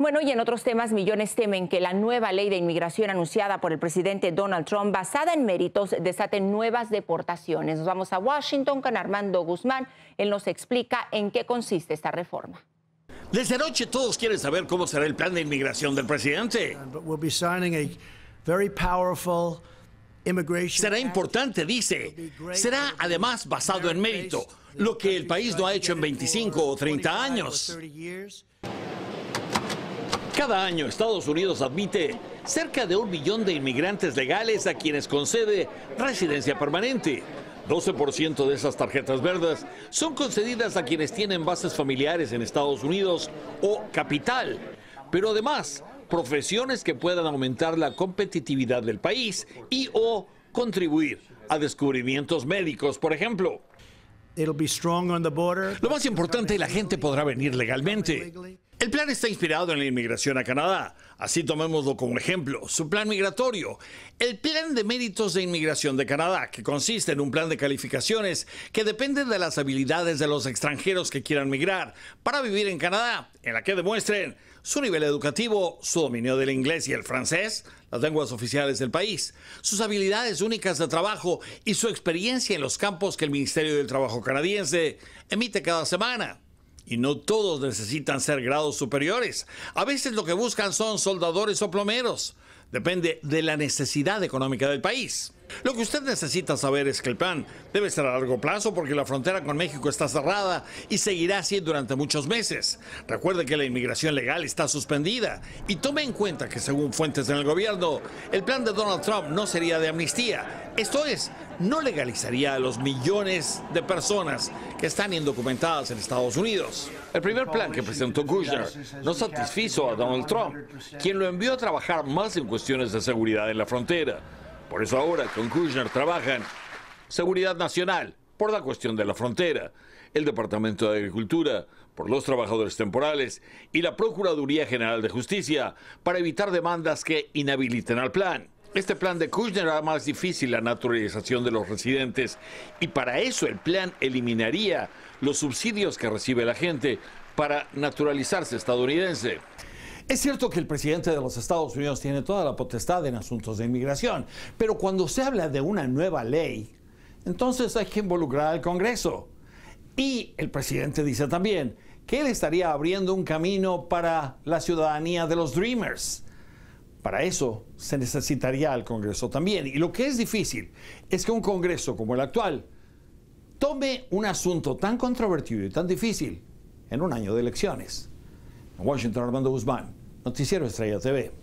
Bueno, y en otros temas, millones temen que la nueva ley de inmigración anunciada por el presidente Donald Trump, basada en méritos, desate nuevas deportaciones. Nos vamos a Washington con Armando Guzmán. Él nos explica en qué consiste esta reforma. Desde anoche todos quieren saber cómo será el plan de inmigración del presidente. Será importante, dice. Será además basado en mérito, lo que el país no ha hecho en 25 o 30 años. Cada año Estados Unidos admite cerca de un millón de inmigrantes legales a quienes concede residencia permanente. 12% de esas tarjetas verdes son concedidas a quienes tienen bases familiares en Estados Unidos o capital. Pero además, profesiones que puedan aumentar la competitividad del país y o contribuir a descubrimientos médicos, por ejemplo. Lo más importante, la gente podrá venir legalmente. El plan está inspirado en la inmigración a Canadá. Así tomémoslo como ejemplo. Su plan migratorio. El plan de méritos de inmigración de Canadá, que consiste en un plan de calificaciones que depende de las habilidades de los extranjeros que quieran migrar para vivir en Canadá, en la que demuestren su nivel educativo, su dominio del inglés y el francés, las lenguas oficiales del país, sus habilidades únicas de trabajo y su experiencia en los campos que el Ministerio del Trabajo canadiense emite cada semana. Y no todos necesitan ser grados superiores. A veces lo que buscan son soldadores o plomeros. Depende de la necesidad económica del país. Lo que usted necesita saber es que el plan debe ser a largo plazo porque la frontera con México está cerrada y seguirá así durante muchos meses. Recuerde que la inmigración legal está suspendida y tome en cuenta que según fuentes en el gobierno, el plan de Donald Trump no sería de amnistía. Esto es, no legalizaría a los millones de personas que están indocumentadas en Estados Unidos. El primer plan que presentó Kushner no satisfizo a Donald Trump, quien lo envió a trabajar más en cuestiones de seguridad en la frontera. Por eso ahora con Kushner trabajan Seguridad Nacional por la cuestión de la frontera, el Departamento de Agricultura por los trabajadores temporales y la Procuraduría General de Justicia para evitar demandas que inhabiliten al plan. Este plan de Kushner hará más difícil la naturalización de los residentes y para eso el plan eliminaría los subsidios que recibe la gente para naturalizarse estadounidense. Es cierto que el presidente de los Estados Unidos tiene toda la potestad en asuntos de inmigración, pero cuando se habla de una nueva ley, entonces hay que involucrar al Congreso. Y el presidente dice también que él estaría abriendo un camino para la ciudadanía de los Dreamers. Para eso se necesitaría al Congreso también. Y lo que es difícil es que un Congreso como el actual tome un asunto tan controvertido y tan difícil en un año de elecciones. Washington, Armando Guzmán, Noticiero Estrella TV.